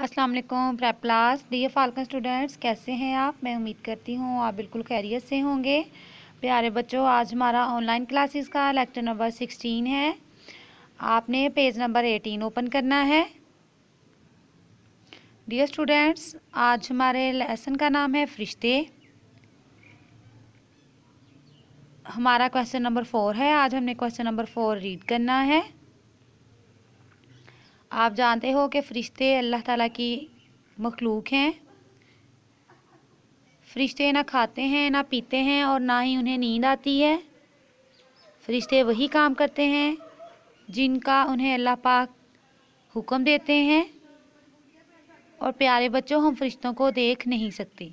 अस्सलाम वालेकुम the class the Falcon students कैसे हैं आप मैं उम्मीद करती हूँ आप बिल्कुल खैरियत से होंगे प्यारे बच्चों आज हमारा ऑनलाइन क्लासेस का लेक्चर नंबर सिक्सटीन है आपने पेज नंबर एटीन ओपन करना है डियर स्टूडेंट्स आज हमारे लेसन का नाम है फरिश्ते हमारा क्वेश्चन नंबर फोर है आज हमने क्वेश्चन नंबर फोर रीड करना है आप जानते हो कि फ़रिश्ते अल्लाह ताला की मखलूक हैं फ़रिश्ते ना खाते हैं ना पीते हैं और ना ही उन्हें नींद आती है फ़रिश्ते वही काम करते हैं जिनका उन्हें अल्लाह पाक हुक्म देते हैं और प्यारे बच्चों हम फरिश्तों को देख नहीं सकते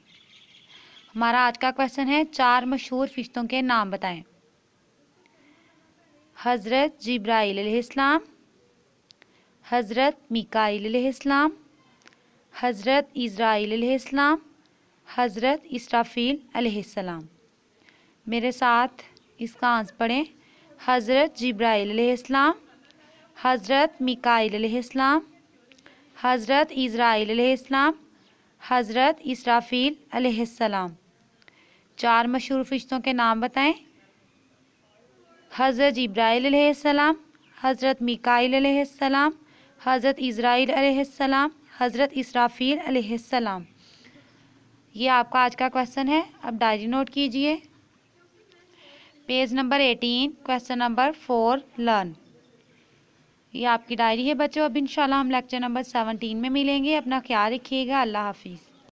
हमारा आज का क्वेश्चन है चार मशहूर फरिश्तों के नाम बताएं हज़रत जब्राइल इस्लाम हज़रत मिकाईलम हज़रत इसराईलम हज़रत इसराफ़ील मेरे साथ इसका आंस पढ़ें हज़रत जब्राईलम हज़रत मिकाईलम हज़रत इसराईलम हज़रत इसराफ़ील चार मशहूर फिश्तों के नाम बताएं हज़रत जब्राईलम हज़रत मिकाईलम हज़रत इसराइल सलाम हज़रत इसराफ़ील सलाम ये आपका आज का क्वेश्चन है अब डायरी नोट कीजिए page number eighteen question number four learn ये आपकी डायरी है बच्चों अब इंशाल्लाह हम लेक्चर नंबर सेवनटीन में मिलेंगे अपना ख्याल रखिएगा अल्लाह हाफिज़